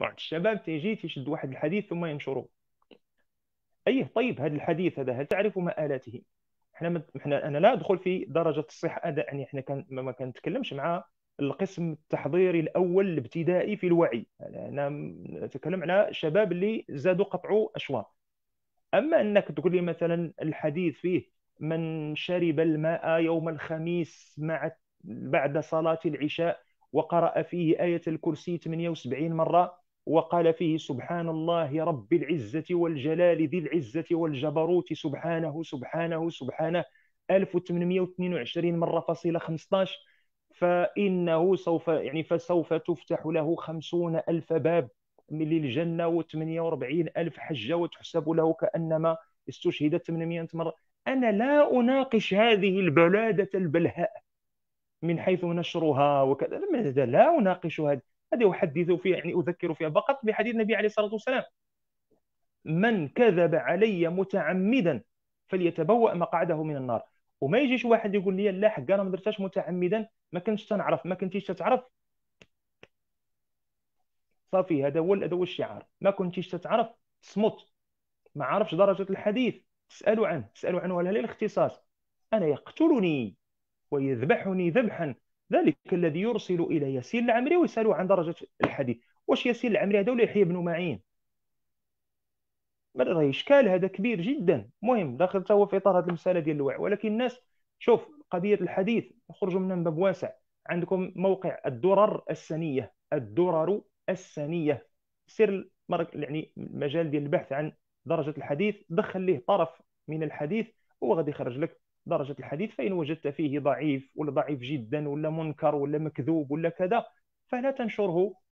بعض الشباب تيجي تيشد واحد الحديث ثم ينشره ايه طيب هذا الحديث هذا هل تعرف مآلاته؟ احنا احنا انا لا ادخل في درجه الصحه هذا يعني احنا كان ما كنتكلمش مع القسم التحضيري الاول الابتدائي في الوعي انا نتكلم على شباب اللي زادوا قطعوا اشواط اما انك تقول لي مثلا الحديث فيه من شرب الماء يوم الخميس مع بعد صلاه العشاء وقرأ فيه آية الكرسي 78 مرة وقال فيه سبحان الله رب العزة والجلال ذي العزة والجبروت سبحانه سبحانه سبحانه 1822 مرة فصيلة 15 فإنه سوف يعني فسوف تفتح له 50 ألف باب للجنة و48 ألف حجة وتحسب له كأنما استشهدت 800 مرة أنا لا أناقش هذه البلادة البلهاء من حيث نشرها وكذا لا أناقش هذا هذه احدث فيها يعني اذكر فيها فقط بحديث النبي عليه الصلاه والسلام من كذب علي متعمدا فليتبوأ مقعده من النار وما يجيش واحد يقول لي لا حق انا ما درتهاش متعمدا ما كنتش تنعرف ما كنتيش تتعرف صافي هذا هو هذا هو الشعار ما كنتيش تتعرف صمت ما عرفش درجه الحديث تسالوا عنه تسالوا عنه ولا الاختصاص انا يقتلني ويذبحني ذبحا ذلك الذي يرسل الى ياسين العمري ويسالوه عن درجه الحديث واش ياسين العمري هذا ولا يحيى بن معين راه اشكال هذا كبير جدا مهم داخل هو في اطار هذه المساله ديال الوعي ولكن الناس شوف قضيه الحديث نخرجوا منها من باب واسع عندكم موقع الدرر السنيه الدرر السنيه سير يعني المجال ديال البحث عن درجه الحديث دخل ليه طرف من الحديث هو غادي يخرج لك درجه الحديث فان وجدت فيه ضعيف ولا ضعيف جدا ولا منكر ولا مكذوب ولا كذا فلا تنشره